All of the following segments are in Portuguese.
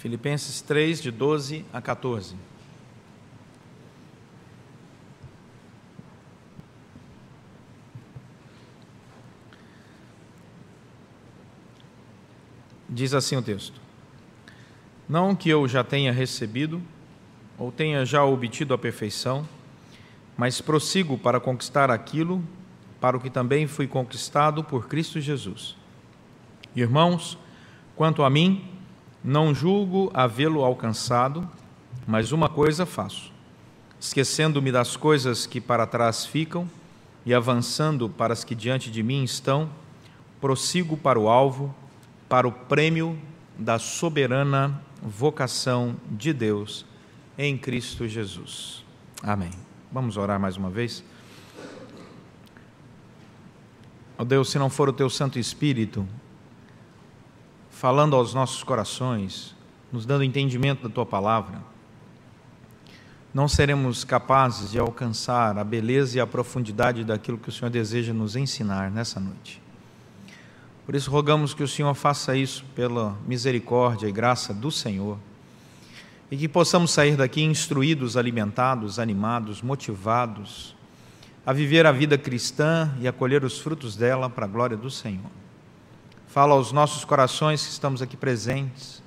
Filipenses 3, de 12 a 14. Diz assim o texto: Não que eu já tenha recebido, ou tenha já obtido a perfeição, mas prossigo para conquistar aquilo para o que também fui conquistado por Cristo Jesus. Irmãos, quanto a mim, não julgo havê-lo alcançado, mas uma coisa faço: esquecendo-me das coisas que para trás ficam e avançando para as que diante de mim estão, prossigo para o alvo, para o prêmio da soberana vocação de Deus em Cristo Jesus. Amém. Vamos orar mais uma vez. Ó oh Deus, se não for o teu Santo Espírito, falando aos nossos corações, nos dando entendimento da tua palavra, não seremos capazes de alcançar a beleza e a profundidade daquilo que o Senhor deseja nos ensinar nessa noite. Por isso, rogamos que o Senhor faça isso pela misericórdia e graça do Senhor e que possamos sair daqui instruídos, alimentados, animados, motivados a viver a vida cristã e a colher os frutos dela para a glória do Senhor. Fala aos nossos corações que estamos aqui presentes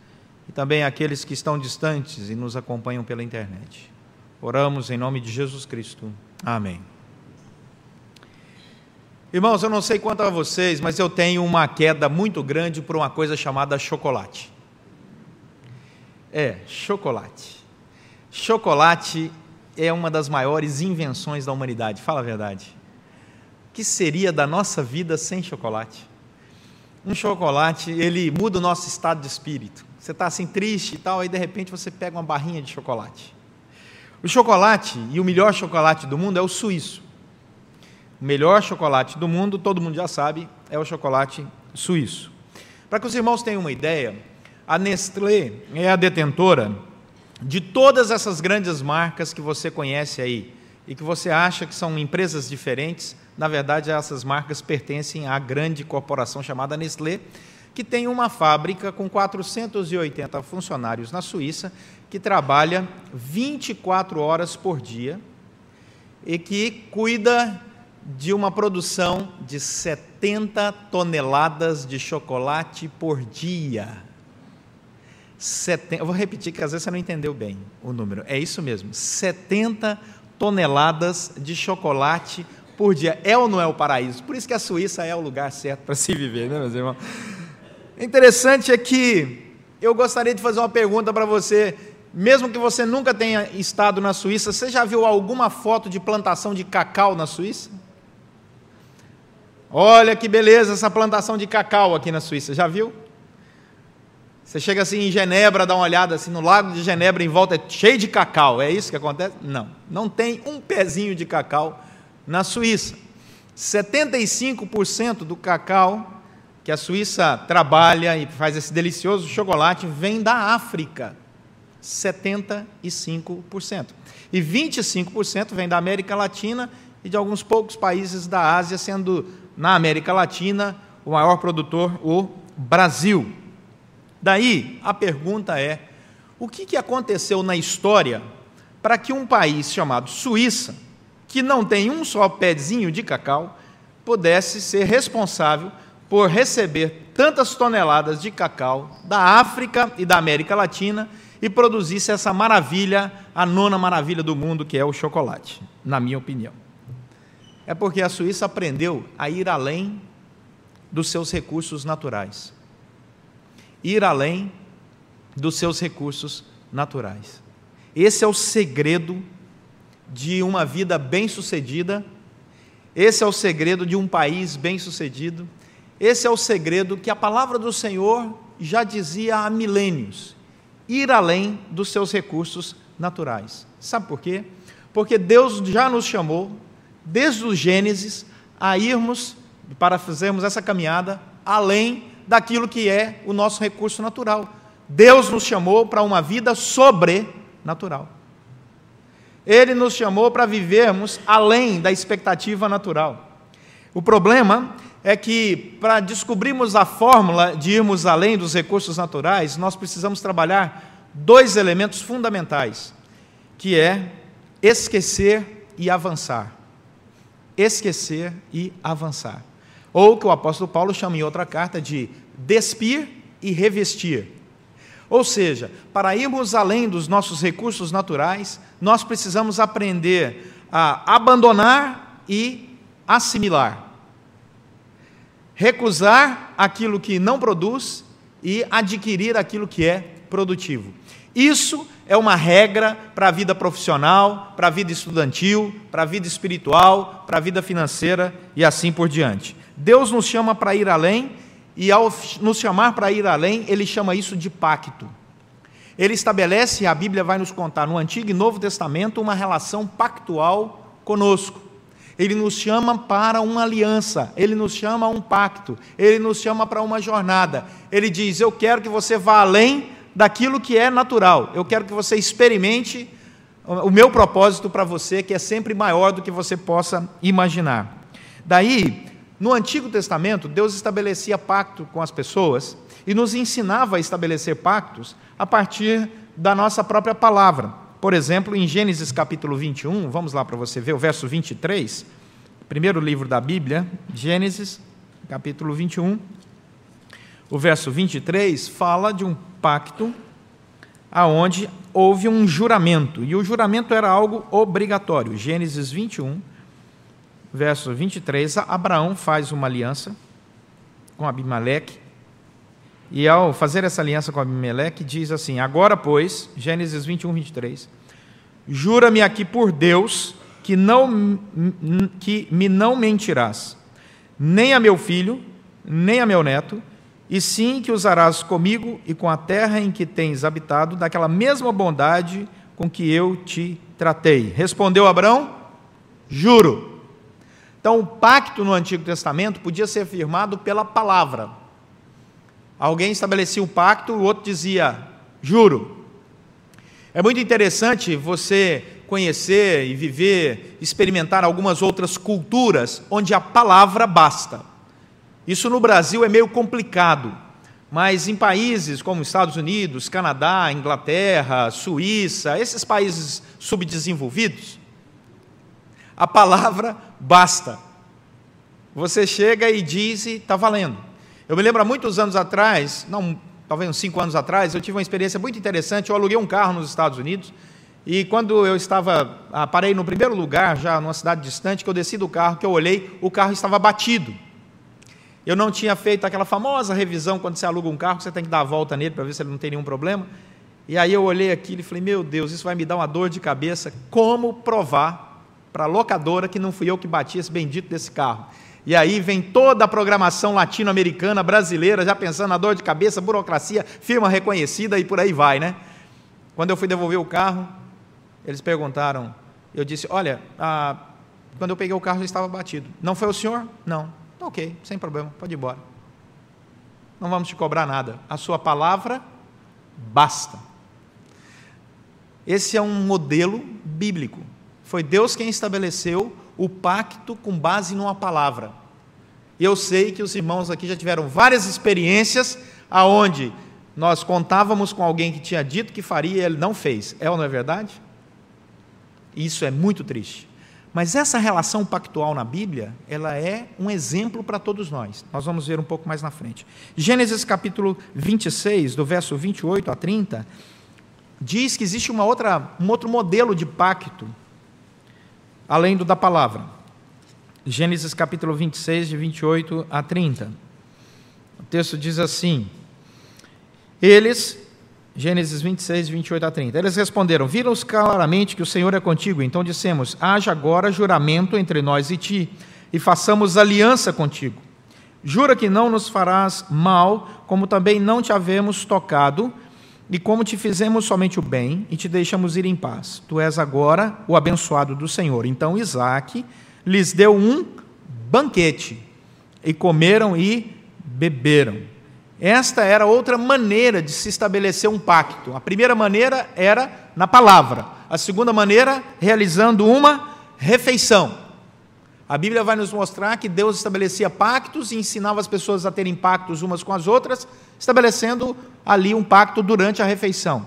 e também àqueles que estão distantes e nos acompanham pela internet. Oramos em nome de Jesus Cristo. Amém. Irmãos, eu não sei quanto a vocês, mas eu tenho uma queda muito grande por uma coisa chamada chocolate. É, chocolate. Chocolate é uma das maiores invenções da humanidade, fala a verdade. O que seria da nossa vida sem chocolate? um chocolate, ele muda o nosso estado de espírito. Você está assim triste e tal, aí de repente você pega uma barrinha de chocolate. O chocolate, e o melhor chocolate do mundo é o suíço. O melhor chocolate do mundo, todo mundo já sabe, é o chocolate suíço. Para que os irmãos tenham uma ideia, a Nestlé é a detentora de todas essas grandes marcas que você conhece aí e que você acha que são empresas diferentes, na verdade, essas marcas pertencem à grande corporação chamada Nestlé, que tem uma fábrica com 480 funcionários na Suíça, que trabalha 24 horas por dia e que cuida de uma produção de 70 toneladas de chocolate por dia. Seten... Eu vou repetir que às vezes você não entendeu bem o número. É isso mesmo, 70 toneladas de chocolate por dia. É ou não é o paraíso? Por isso que a Suíça é o lugar certo para se viver, né, meus irmãos? Interessante é que eu gostaria de fazer uma pergunta para você. Mesmo que você nunca tenha estado na Suíça, você já viu alguma foto de plantação de cacau na Suíça? Olha que beleza essa plantação de cacau aqui na Suíça, já viu? Você chega assim em Genebra, dá uma olhada assim no lago de Genebra em volta é cheio de cacau. É isso que acontece? Não, não tem um pezinho de cacau na Suíça. 75% do cacau que a Suíça trabalha e faz esse delicioso chocolate vem da África. 75%. E 25% vem da América Latina e de alguns poucos países da Ásia, sendo na América Latina o maior produtor o Brasil. Daí a pergunta é: o que, que aconteceu na história para que um país chamado Suíça, que não tem um só pezinho de cacau, pudesse ser responsável por receber tantas toneladas de cacau da África e da América Latina e produzisse essa maravilha, a nona maravilha do mundo, que é o chocolate, na minha opinião. É porque a Suíça aprendeu a ir além dos seus recursos naturais ir além dos seus recursos naturais. Esse é o segredo de uma vida bem-sucedida, esse é o segredo de um país bem-sucedido, esse é o segredo que a palavra do Senhor já dizia há milênios: ir além dos seus recursos naturais. Sabe por quê? Porque Deus já nos chamou, desde o Gênesis, a irmos para fazermos essa caminhada além daquilo que é o nosso recurso natural. Deus nos chamou para uma vida sobrenatural. Ele nos chamou para vivermos além da expectativa natural. O problema é que, para descobrirmos a fórmula de irmos além dos recursos naturais, nós precisamos trabalhar dois elementos fundamentais, que é esquecer e avançar. Esquecer e avançar. Ou que o apóstolo Paulo chama em outra carta de despir e revestir. Ou seja, para irmos além dos nossos recursos naturais, nós precisamos aprender a abandonar e assimilar. Recusar aquilo que não produz e adquirir aquilo que é produtivo. Isso é uma regra para a vida profissional, para a vida estudantil, para a vida espiritual, para a vida financeira e assim por diante. Deus nos chama para ir além, e ao nos chamar para ir além, ele chama isso de pacto. Ele estabelece, a Bíblia vai nos contar no Antigo e Novo Testamento, uma relação pactual conosco. Ele nos chama para uma aliança, ele nos chama a um pacto, ele nos chama para uma jornada. Ele diz: Eu quero que você vá além daquilo que é natural, eu quero que você experimente o meu propósito para você, que é sempre maior do que você possa imaginar. Daí, no Antigo Testamento, Deus estabelecia pacto com as pessoas e nos ensinava a estabelecer pactos a partir da nossa própria palavra. Por exemplo, em Gênesis capítulo 21, vamos lá para você ver o verso 23, primeiro livro da Bíblia, Gênesis capítulo 21, o verso 23 fala de um pacto aonde houve um juramento, e o juramento era algo obrigatório. Gênesis 21, verso 23, Abraão faz uma aliança com Abimeleque. E ao fazer essa aliança com Abimeleque, diz assim: Agora, pois, Gênesis 21, 23, jura-me aqui por Deus que, não, que me não mentirás, nem a meu filho, nem a meu neto, e sim que usarás comigo e com a terra em que tens habitado, daquela mesma bondade com que eu te tratei. Respondeu Abraão: Juro. Então, o pacto no Antigo Testamento podia ser firmado pela palavra. Alguém estabelecia um pacto, o outro dizia: juro. É muito interessante você conhecer e viver, experimentar algumas outras culturas onde a palavra basta. Isso no Brasil é meio complicado, mas em países como Estados Unidos, Canadá, Inglaterra, Suíça, esses países subdesenvolvidos, a palavra basta. Você chega e diz e está valendo. Eu me lembro há muitos anos atrás, não, talvez uns cinco anos atrás, eu tive uma experiência muito interessante. Eu aluguei um carro nos Estados Unidos e quando eu estava, ah, parei no primeiro lugar, já numa cidade distante, que eu desci do carro, que eu olhei, o carro estava batido. Eu não tinha feito aquela famosa revisão quando você aluga um carro, que você tem que dar a volta nele para ver se ele não tem nenhum problema. E aí eu olhei aquilo e falei: Meu Deus, isso vai me dar uma dor de cabeça. Como provar para a locadora que não fui eu que bati esse bendito desse carro. E aí vem toda a programação latino-americana, brasileira, já pensando na dor de cabeça, burocracia, firma reconhecida e por aí vai, né? Quando eu fui devolver o carro, eles perguntaram, eu disse, olha, ah, quando eu peguei o carro já estava batido. Não foi o senhor? Não. Ok, sem problema, pode ir embora. Não vamos te cobrar nada. A sua palavra basta. Esse é um modelo bíblico foi Deus quem estabeleceu o pacto com base numa palavra. E eu sei que os irmãos aqui já tiveram várias experiências aonde nós contávamos com alguém que tinha dito que faria e ele não fez. É ou não é verdade? Isso é muito triste. Mas essa relação pactual na Bíblia, ela é um exemplo para todos nós. Nós vamos ver um pouco mais na frente. Gênesis capítulo 26, do verso 28 a 30, diz que existe uma outra, um outro modelo de pacto além do da palavra. Gênesis capítulo 26, de 28 a 30. O texto diz assim: Eles, Gênesis 26, 28 a 30. Eles responderam: Viram-os claramente que o Senhor é contigo. Então dissemos: Haja agora juramento entre nós e ti, e façamos aliança contigo. Jura que não nos farás mal, como também não te havemos tocado, e como te fizemos somente o bem e te deixamos ir em paz, tu és agora o abençoado do Senhor. Então Isaac lhes deu um banquete, e comeram e beberam. Esta era outra maneira de se estabelecer um pacto. A primeira maneira era na palavra, a segunda maneira, realizando uma refeição. A Bíblia vai nos mostrar que Deus estabelecia pactos e ensinava as pessoas a terem pactos umas com as outras estabelecendo ali um pacto durante a refeição.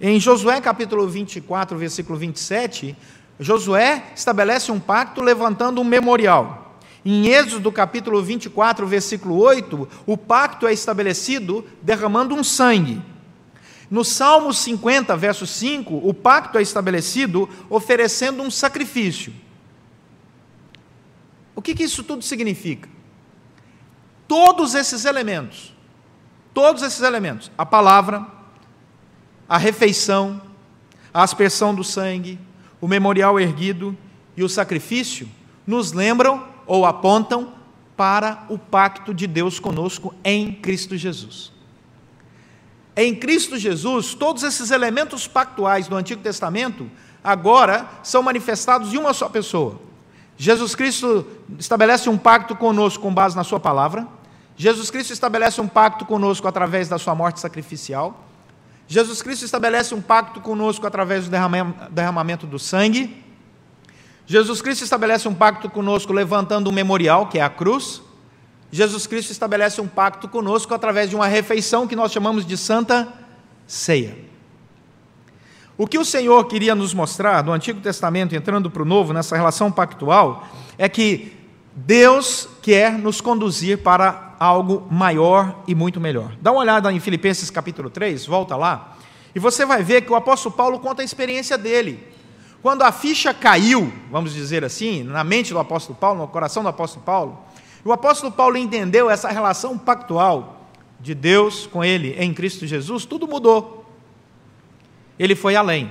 Em Josué capítulo 24, versículo 27, Josué estabelece um pacto levantando um memorial. Em Êxodo capítulo 24, versículo 8, o pacto é estabelecido derramando um sangue. No Salmo 50, verso 5, o pacto é estabelecido oferecendo um sacrifício. O que, que isso tudo significa? Todos esses elementos Todos esses elementos: a palavra, a refeição, a aspersão do sangue, o memorial erguido e o sacrifício, nos lembram ou apontam para o pacto de Deus conosco em Cristo Jesus. Em Cristo Jesus, todos esses elementos pactuais do Antigo Testamento agora são manifestados em uma só pessoa. Jesus Cristo estabelece um pacto conosco com base na Sua palavra Jesus Cristo estabelece um pacto conosco através da sua morte sacrificial. Jesus Cristo estabelece um pacto conosco através do derramamento do sangue. Jesus Cristo estabelece um pacto conosco levantando um memorial, que é a cruz. Jesus Cristo estabelece um pacto conosco através de uma refeição que nós chamamos de Santa Ceia. O que o Senhor queria nos mostrar do Antigo Testamento, entrando para o Novo, nessa relação pactual, é que Deus quer nos conduzir para algo maior e muito melhor. Dá uma olhada em Filipenses capítulo 3, volta lá, e você vai ver que o apóstolo Paulo conta a experiência dele. Quando a ficha caiu, vamos dizer assim, na mente do apóstolo Paulo, no coração do apóstolo Paulo, o apóstolo Paulo entendeu essa relação pactual de Deus com ele em Cristo Jesus, tudo mudou. Ele foi além.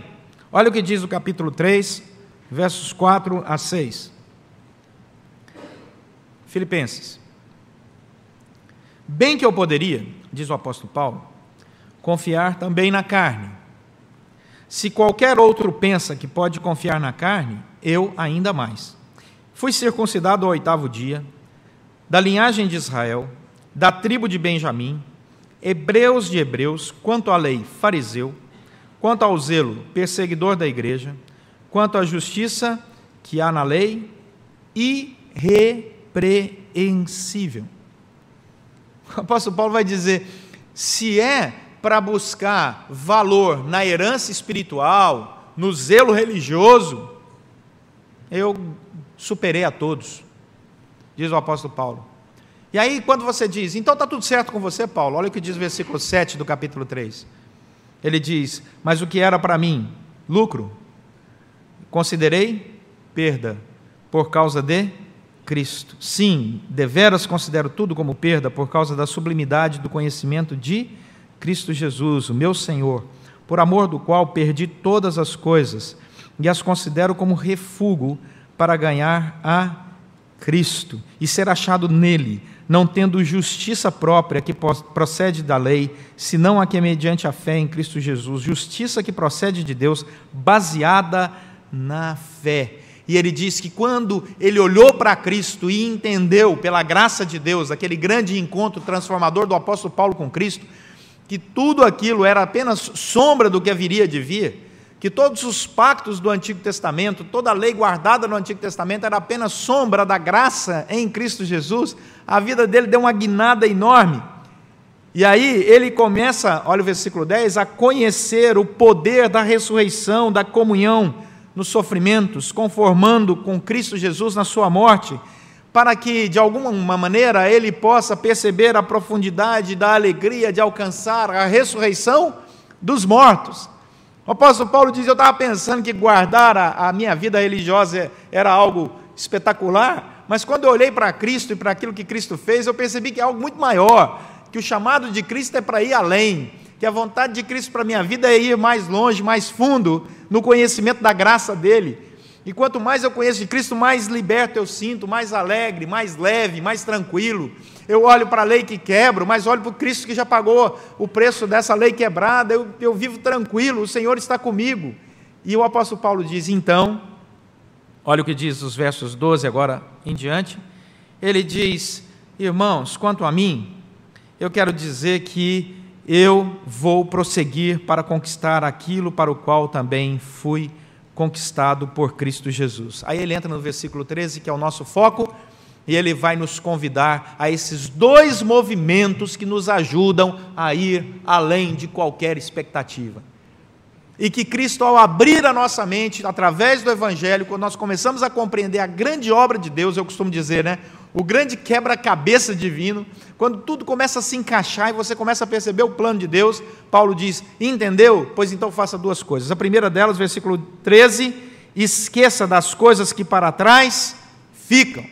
Olha o que diz o capítulo 3, versos 4 a 6. Filipenses. Bem que eu poderia, diz o apóstolo Paulo, confiar também na carne. Se qualquer outro pensa que pode confiar na carne, eu ainda mais. Fui circuncidado ao oitavo dia, da linhagem de Israel, da tribo de Benjamim, hebreus de hebreus, quanto à lei, fariseu, quanto ao zelo, perseguidor da igreja, quanto à justiça que há na lei, irrepreensível. O apóstolo Paulo vai dizer: se é para buscar valor na herança espiritual, no zelo religioso, eu superei a todos, diz o apóstolo Paulo. E aí, quando você diz, então está tudo certo com você, Paulo, olha o que diz o versículo 7 do capítulo 3. Ele diz: Mas o que era para mim lucro, considerei perda, por causa de Cristo. Sim, deveras considero tudo como perda por causa da sublimidade do conhecimento de Cristo Jesus, o meu Senhor, por amor do qual perdi todas as coisas e as considero como refúgio para ganhar a Cristo e ser achado nele, não tendo justiça própria que procede da lei, senão a que é mediante a fé em Cristo Jesus, justiça que procede de Deus, baseada na fé. E ele diz que quando ele olhou para Cristo e entendeu, pela graça de Deus, aquele grande encontro transformador do apóstolo Paulo com Cristo, que tudo aquilo era apenas sombra do que haveria de vir, que todos os pactos do Antigo Testamento, toda a lei guardada no Antigo Testamento era apenas sombra da graça em Cristo Jesus, a vida dele deu uma guinada enorme. E aí ele começa, olha o versículo 10, a conhecer o poder da ressurreição, da comunhão nos sofrimentos, conformando com Cristo Jesus na sua morte, para que, de alguma maneira, ele possa perceber a profundidade da alegria de alcançar a ressurreição dos mortos. O apóstolo Paulo diz: Eu estava pensando que guardar a, a minha vida religiosa era algo espetacular, mas quando eu olhei para Cristo e para aquilo que Cristo fez, eu percebi que é algo muito maior, que o chamado de Cristo é para ir além, que a vontade de Cristo para a minha vida é ir mais longe, mais fundo no conhecimento da graça dele. E quanto mais eu conheço de Cristo, mais liberto eu sinto, mais alegre, mais leve, mais tranquilo. Eu olho para a lei que quebro, mas olho para o Cristo que já pagou o preço dessa lei quebrada. Eu, eu vivo tranquilo, o Senhor está comigo. E o apóstolo Paulo diz: então, olha o que diz os versos 12 agora em diante. Ele diz: Irmãos, quanto a mim, eu quero dizer que eu vou prosseguir para conquistar aquilo para o qual também fui conquistado por Cristo Jesus. Aí ele entra no versículo 13, que é o nosso foco, e ele vai nos convidar a esses dois movimentos que nos ajudam a ir além de qualquer expectativa. E que Cristo, ao abrir a nossa mente através do Evangelho, quando nós começamos a compreender a grande obra de Deus, eu costumo dizer, né? o grande quebra-cabeça divino, quando tudo começa a se encaixar e você começa a perceber o plano de Deus, Paulo diz: Entendeu? Pois então faça duas coisas. A primeira delas, versículo 13: Esqueça das coisas que para trás ficam.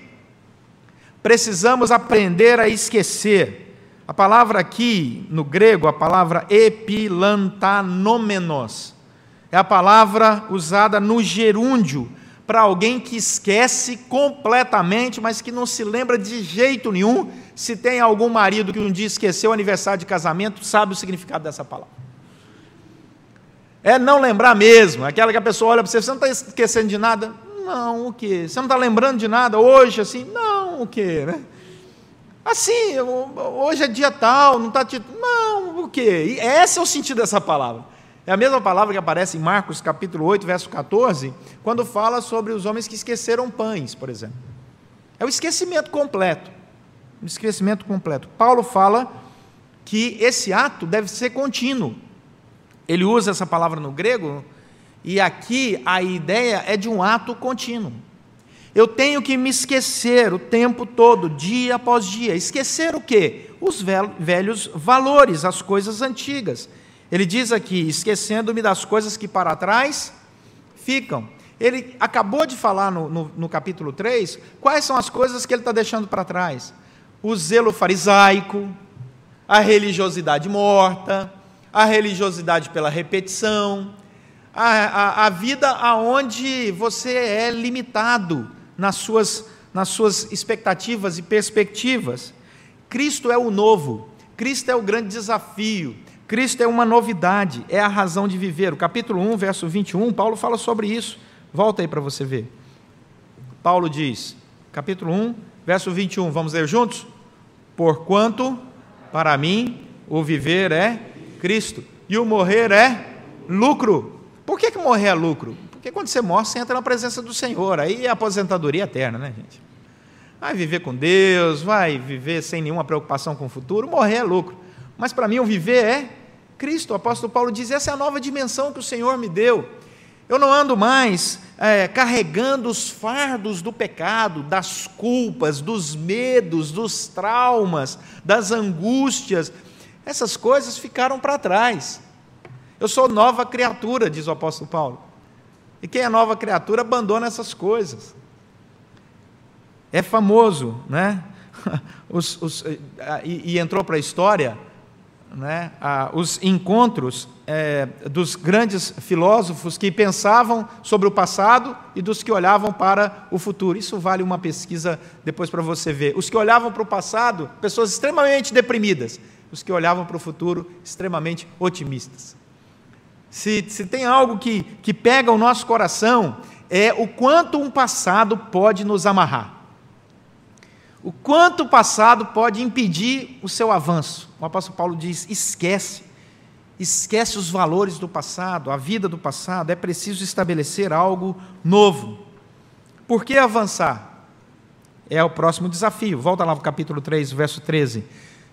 Precisamos aprender a esquecer. A palavra aqui, no grego, a palavra epilantanomenos, é a palavra usada no gerúndio para alguém que esquece completamente, mas que não se lembra de jeito nenhum. Se tem algum marido que um dia esqueceu o aniversário de casamento, sabe o significado dessa palavra. É não lembrar mesmo. É aquela que a pessoa olha para você, você não está esquecendo de nada? Não, o quê? Você não está lembrando de nada hoje, assim? Não, o quê? Né? Assim, hoje é dia tal, não está... Te... Não, o quê? E esse é o sentido dessa palavra. É a mesma palavra que aparece em Marcos capítulo 8, verso 14, quando fala sobre os homens que esqueceram pães, por exemplo. É o esquecimento completo. O esquecimento completo. Paulo fala que esse ato deve ser contínuo. Ele usa essa palavra no grego, e aqui a ideia é de um ato contínuo. Eu tenho que me esquecer o tempo todo, dia após dia. Esquecer o quê? Os velhos valores, as coisas antigas ele diz aqui: esquecendo-me das coisas que para trás ficam. Ele acabou de falar no, no, no capítulo 3 quais são as coisas que ele está deixando para trás: o zelo farisaico, a religiosidade morta, a religiosidade pela repetição, a, a, a vida aonde você é limitado nas suas, nas suas expectativas e perspectivas. Cristo é o novo, Cristo é o grande desafio. Cristo é uma novidade, é a razão de viver. O capítulo 1, verso 21, Paulo fala sobre isso. Volta aí para você ver. Paulo diz, capítulo 1, verso 21, vamos ler juntos? Porquanto, para mim, o viver é Cristo e o morrer é lucro. Por que, que morrer é lucro? Porque quando você morre, você entra na presença do Senhor. Aí é aposentadoria eterna, né, gente? Vai viver com Deus, vai viver sem nenhuma preocupação com o futuro. Morrer é lucro. Mas para mim, o viver é Cristo. O apóstolo Paulo diz: essa é a nova dimensão que o Senhor me deu. Eu não ando mais é, carregando os fardos do pecado, das culpas, dos medos, dos traumas, das angústias. Essas coisas ficaram para trás. Eu sou nova criatura, diz o apóstolo Paulo. E quem é nova criatura abandona essas coisas. É famoso, né? Os, os, e, e entrou para a história né, a, os encontros é, dos grandes filósofos que pensavam sobre o passado e dos que olhavam para o futuro. Isso vale uma pesquisa depois para você ver. Os que olhavam para o passado, pessoas extremamente deprimidas. Os que olhavam para o futuro, extremamente otimistas. Se, se tem algo que, que pega o nosso coração, é o quanto um passado pode nos amarrar. O quanto o passado pode impedir o seu avanço. O apóstolo Paulo diz: esquece. Esquece os valores do passado, a vida do passado. É preciso estabelecer algo novo. Por que avançar? É o próximo desafio. Volta lá para o capítulo 3, verso 13.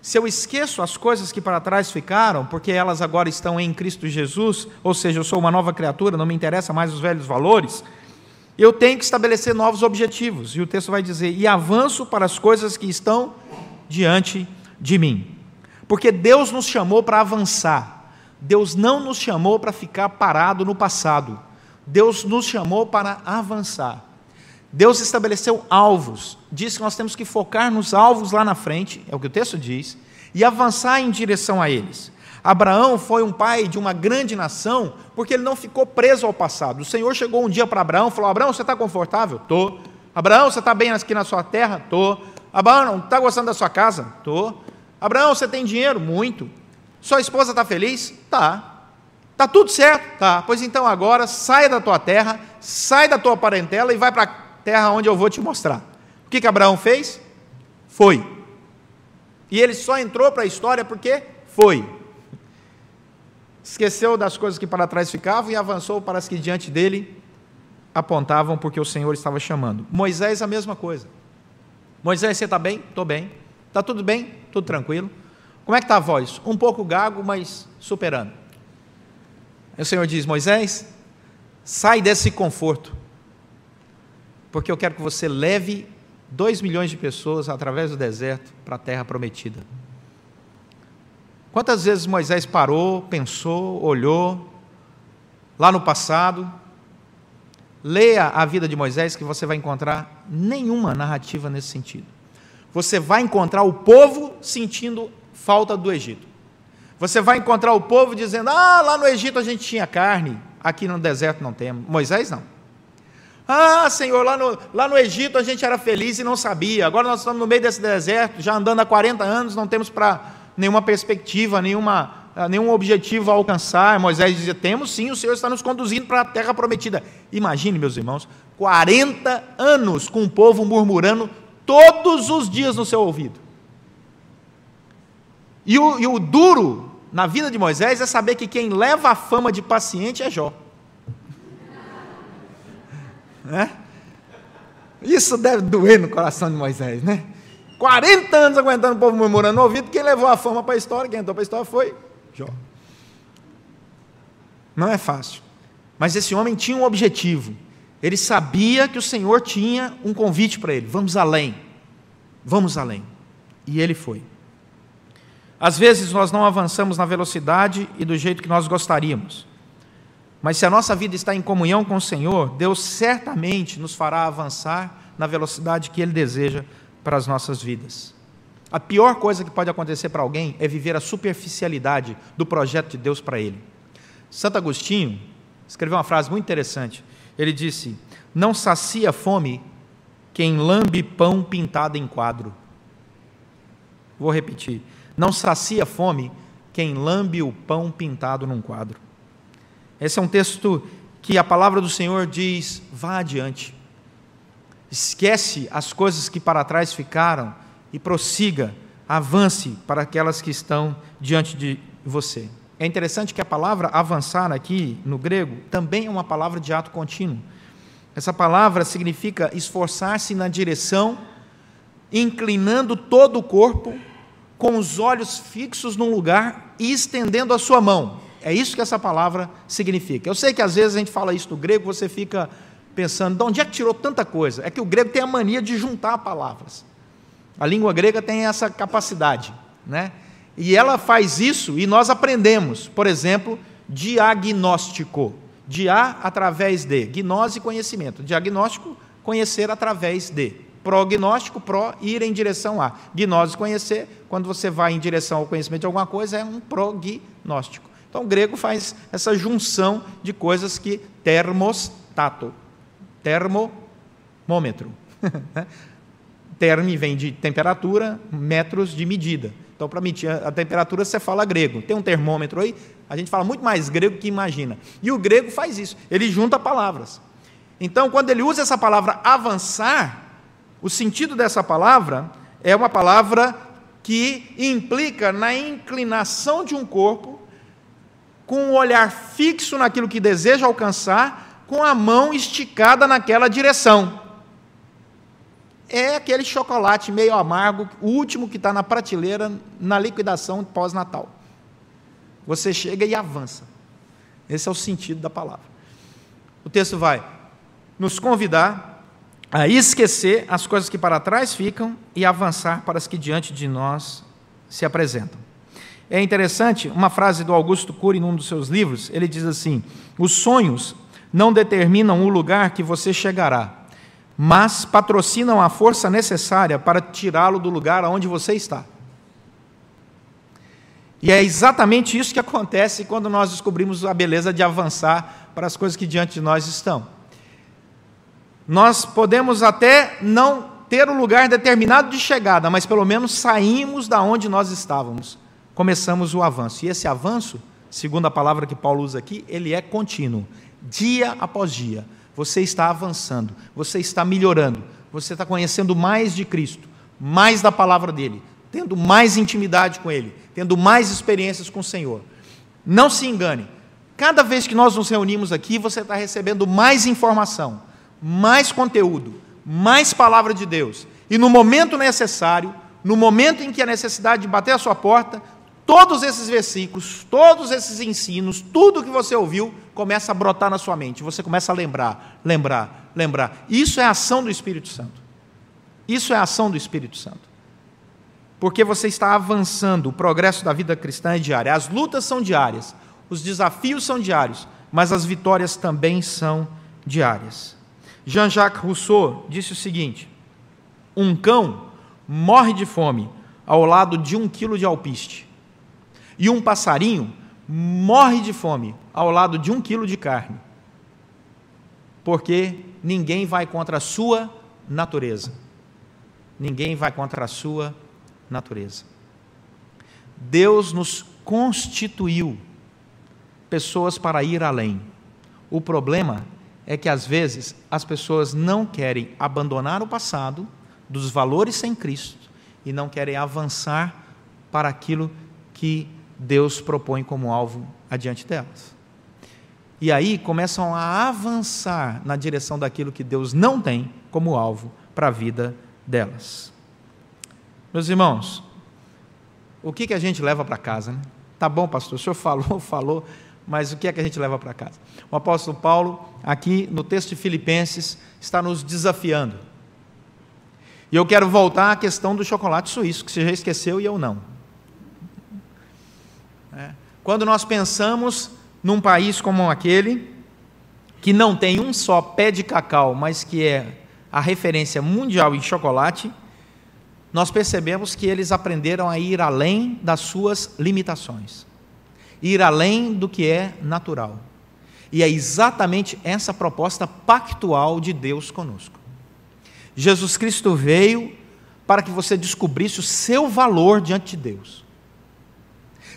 Se eu esqueço as coisas que para trás ficaram, porque elas agora estão em Cristo Jesus, ou seja, eu sou uma nova criatura, não me interessa mais os velhos valores, eu tenho que estabelecer novos objetivos. E o texto vai dizer: e avanço para as coisas que estão diante de mim. Porque Deus nos chamou para avançar. Deus não nos chamou para ficar parado no passado. Deus nos chamou para avançar. Deus estabeleceu alvos. Diz que nós temos que focar nos alvos lá na frente, é o que o texto diz, e avançar em direção a eles. Abraão foi um pai de uma grande nação porque ele não ficou preso ao passado. O Senhor chegou um dia para Abraão e falou: Abraão, você está confortável? Estou. Abraão, você está bem aqui na sua terra? Estou. Abraão, está gostando da sua casa? Estou. Abraão, você tem dinheiro? Muito. Sua esposa está feliz? Tá. Tá tudo certo? Tá. Pois então agora sai da tua terra, sai da tua parentela e vai para a terra onde eu vou te mostrar. O que, que Abraão fez? Foi. E ele só entrou para a história porque foi esqueceu das coisas que para trás ficavam e avançou para as que diante dele apontavam, porque o Senhor estava chamando. Moisés, a mesma coisa. Moisés, você está bem? Estou bem. Está tudo bem? Tudo tranquilo. Como é que está a voz? Um pouco gago, mas superando. E o Senhor diz: Moisés, sai desse conforto, porque eu quero que você leve dois milhões de pessoas através do deserto para a terra prometida. Quantas vezes Moisés parou, pensou, olhou lá no passado? Leia a vida de Moisés que você vai encontrar nenhuma narrativa nesse sentido. Você vai encontrar o povo sentindo falta do Egito. Você vai encontrar o povo dizendo: Ah, lá no Egito a gente tinha carne, aqui no deserto não temos. Moisés não. Ah, Senhor, lá no, lá no Egito a gente era feliz e não sabia. Agora nós estamos no meio desse deserto, já andando há 40 anos, não temos para nenhuma perspectiva, nenhuma, ah, nenhum objetivo a alcançar. Moisés dizia: Temos sim, o Senhor está nos conduzindo para a terra prometida. Imagine, meus irmãos, 40 anos com o povo murmurando todos os dias no seu ouvido. E o, e o duro na vida de Moisés é saber que quem leva a fama de paciente é Jó. Né? Isso deve doer no coração de Moisés, né? 40 anos aguentando o povo murmurando no ouvido, quem levou a fama para a história, quem entrou para a história foi Jó. Não é fácil. Mas esse homem tinha um objetivo. Ele sabia que o Senhor tinha um convite para ele: vamos além, vamos além. E ele foi. Às vezes nós não avançamos na velocidade e do jeito que nós gostaríamos. Mas se a nossa vida está em comunhão com o Senhor, Deus certamente nos fará avançar na velocidade que Ele deseja para as nossas vidas. A pior coisa que pode acontecer para alguém é viver a superficialidade do projeto de Deus para ele. Santo Agostinho escreveu uma frase muito interessante. Ele disse: Não sacia fome quem lambe pão pintado em quadro. Vou repetir: Não sacia fome quem lambe o pão pintado num quadro. Esse é um texto que a palavra do Senhor diz: vá adiante. Esquece as coisas que para trás ficaram e prossiga, avance para aquelas que estão diante de você. É interessante que a palavra avançar aqui no grego também é uma palavra de ato contínuo. Essa palavra significa esforçar-se na direção, inclinando todo o corpo, com os olhos fixos num lugar e estendendo a sua mão. É isso que essa palavra significa. Eu sei que às vezes a gente fala isso no grego, você fica pensando, de onde é que tirou tanta coisa? É que o grego tem a mania de juntar palavras. A língua grega tem essa capacidade, né? E ela faz isso e nós aprendemos, por exemplo, diagnóstico. a através de, gnose conhecimento. Diagnóstico, conhecer através de. Prognóstico, pró, ir em direção a. Gnose, conhecer, quando você vai em direção ao conhecimento de alguma coisa, é um prognóstico. Então, o grego faz essa junção de coisas que termostato, termômetro. Né? Terme vem de temperatura, metros de medida. Então, para medir a temperatura, você fala grego. Tem um termômetro aí, a gente fala muito mais grego que imagina. E o grego faz isso, ele junta palavras. Então, quando ele usa essa palavra avançar, o sentido dessa palavra é uma palavra que implica na inclinação de um corpo, com um olhar fixo naquilo que deseja alcançar, com a mão esticada naquela direção. É aquele chocolate meio amargo, o último que está na prateleira na liquidação pós-natal. Você chega e avança. Esse é o sentido da palavra. O texto vai nos convidar a esquecer as coisas que para trás ficam e avançar para as que diante de nós se apresentam. É interessante, uma frase do Augusto Cury, num dos seus livros, ele diz assim: Os sonhos não determinam o lugar que você chegará, mas patrocinam a força necessária para tirá-lo do lugar aonde você está. E é exatamente isso que acontece quando nós descobrimos a beleza de avançar para as coisas que diante de nós estão. Nós podemos até não ter o um lugar determinado de chegada, mas pelo menos saímos da onde nós estávamos. Começamos o avanço. E esse avanço, segundo a palavra que Paulo usa aqui, ele é contínuo dia após dia, você está avançando, você está melhorando, você está conhecendo mais de Cristo, mais da palavra dele, tendo mais intimidade com ele, tendo mais experiências com o Senhor. Não se engane, cada vez que nós nos reunimos aqui, você está recebendo mais informação, mais conteúdo, mais palavra de Deus. E no momento necessário, no momento em que a necessidade de bater a sua porta, todos esses versículos, todos esses ensinos, tudo que você ouviu, começa a brotar na sua mente, você começa a lembrar, lembrar, lembrar. Isso é a ação do Espírito Santo. Isso é a ação do Espírito Santo. Porque você está avançando, o progresso da vida cristã é diário. As lutas são diárias, os desafios são diários, mas as vitórias também são diárias. Jean-Jacques Rousseau disse o seguinte: um cão morre de fome ao lado de um quilo de alpiste, e um passarinho morre de fome ao lado de um quilo de carne, porque ninguém vai contra a sua natureza. Ninguém vai contra a sua natureza. Deus nos constituiu pessoas para ir além. O problema é que às vezes as pessoas não querem abandonar o passado dos valores sem Cristo e não querem avançar para aquilo que Deus propõe como alvo adiante delas. E aí começam a avançar na direção daquilo que Deus não tem como alvo para a vida delas. Meus irmãos, o que, que a gente leva para casa? Né? Tá bom, pastor, o senhor falou, falou, mas o que é que a gente leva para casa? O apóstolo Paulo, aqui no texto de Filipenses, está nos desafiando. E eu quero voltar à questão do chocolate suíço, que você já esqueceu e eu não quando nós pensamos num país como aquele, que não tem um só pé de cacau, mas que é a referência mundial em chocolate, nós percebemos que eles aprenderam a ir além das suas limitações, ir além do que é natural. E é exatamente essa proposta pactual de Deus conosco. Jesus Cristo veio para que você descobrisse o seu valor diante de Deus.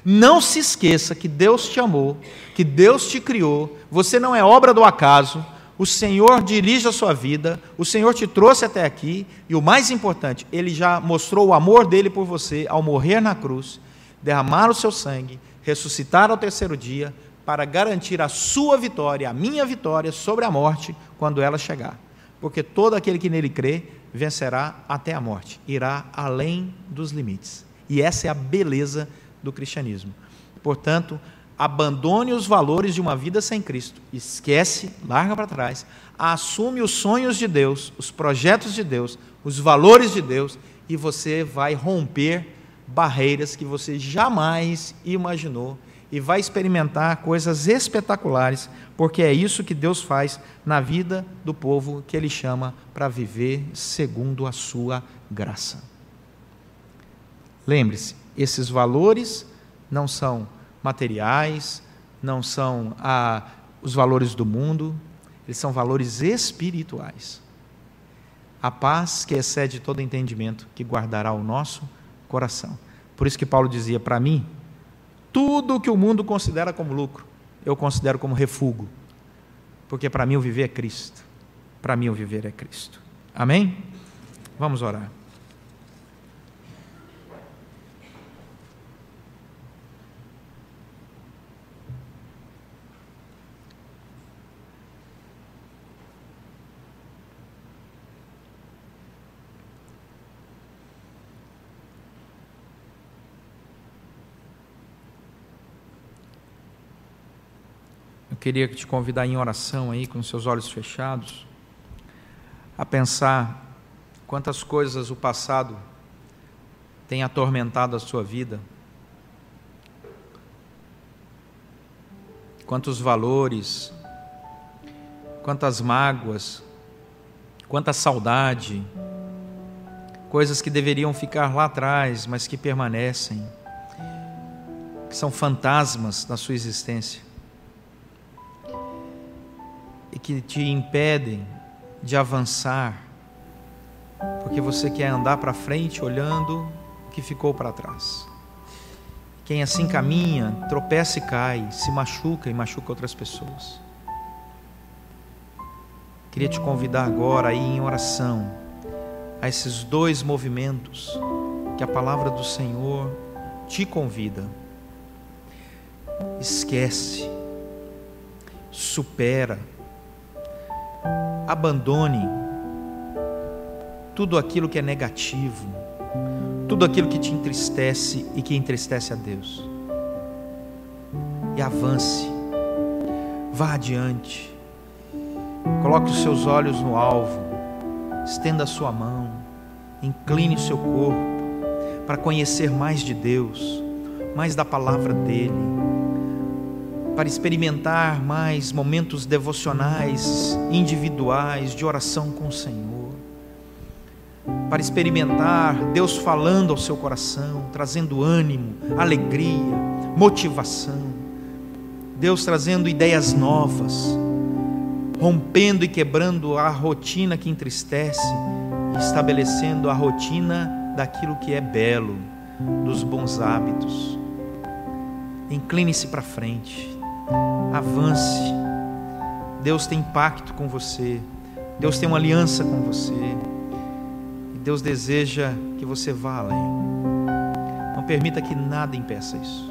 Não se esqueça que Deus te amou, que Deus te criou, você não é obra do acaso, o Senhor dirige a sua vida, o Senhor te trouxe até aqui, e o mais importante, ele já mostrou o amor dele por você ao morrer na cruz, derramar o seu sangue, ressuscitar ao terceiro dia, para garantir a sua vitória, a minha vitória sobre a morte quando ela chegar. Porque todo aquele que nele crê vencerá até a morte, irá além dos limites. E essa é a beleza do cristianismo. Portanto, abandone os valores de uma vida sem Cristo, esquece, larga para trás, assume os sonhos de Deus, os projetos de Deus, os valores de Deus e você vai romper barreiras que você jamais imaginou e vai experimentar coisas espetaculares, porque é isso que Deus faz na vida do povo que ele chama para viver segundo a sua graça. Lembre-se, esses valores não são materiais, não são ah, os valores do mundo, eles são valores espirituais. A paz que excede todo entendimento, que guardará o nosso coração. Por isso que Paulo dizia para mim: tudo o que o mundo considera como lucro, eu considero como refúgio, porque para mim o viver é Cristo. Para mim o viver é Cristo. Amém? Vamos orar. queria te convidar em oração aí, com seus olhos fechados, a pensar quantas coisas o passado tem atormentado a sua vida, quantos valores, quantas mágoas, quanta saudade, coisas que deveriam ficar lá atrás, mas que permanecem, que são fantasmas da sua existência e que te impedem de avançar, porque você quer andar para frente olhando o que ficou para trás. Quem assim caminha, tropeça e cai, se machuca e machuca outras pessoas. Queria te convidar agora aí em oração a esses dois movimentos que a palavra do Senhor te convida. Esquece, supera abandone tudo aquilo que é negativo, tudo aquilo que te entristece e que entristece a Deus. E avance, vá adiante, coloque os seus olhos no alvo, estenda a sua mão, incline o seu corpo para conhecer mais de Deus, mais da palavra dEle para experimentar mais momentos devocionais, individuais, de oração com o Senhor, para experimentar Deus falando ao seu coração, trazendo ânimo, alegria, motivação, Deus trazendo ideias novas, rompendo e quebrando a rotina que entristece, estabelecendo a rotina daquilo que é belo, dos bons hábitos. Incline-se para frente, Avance. Deus tem pacto com você. Deus tem uma aliança com você. E Deus deseja que você vá além. Não permita que nada impeça isso.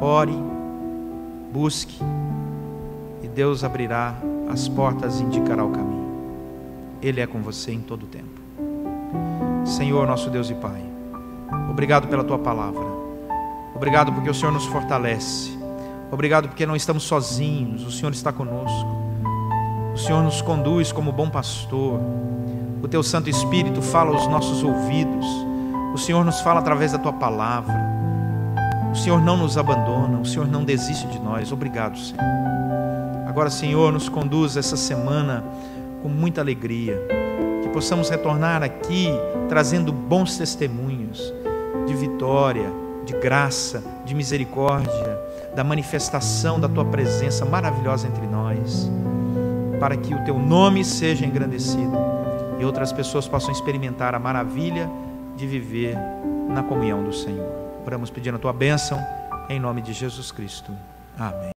Ore, busque, e Deus abrirá as portas e indicará o caminho. Ele é com você em todo o tempo. Senhor, nosso Deus e Pai, obrigado pela tua palavra. Obrigado porque o Senhor nos fortalece. Obrigado porque não estamos sozinhos, o Senhor está conosco. O Senhor nos conduz como bom pastor. O teu Santo Espírito fala aos nossos ouvidos. O Senhor nos fala através da tua palavra. O Senhor não nos abandona, o Senhor não desiste de nós. Obrigado, Senhor. Agora, Senhor, nos conduz essa semana com muita alegria. Que possamos retornar aqui trazendo bons testemunhos de vitória, de graça, de misericórdia da manifestação da tua presença maravilhosa entre nós, para que o teu nome seja engrandecido e outras pessoas possam experimentar a maravilha de viver na comunhão do Senhor. Oramos pedindo a tua bênção em nome de Jesus Cristo. Amém.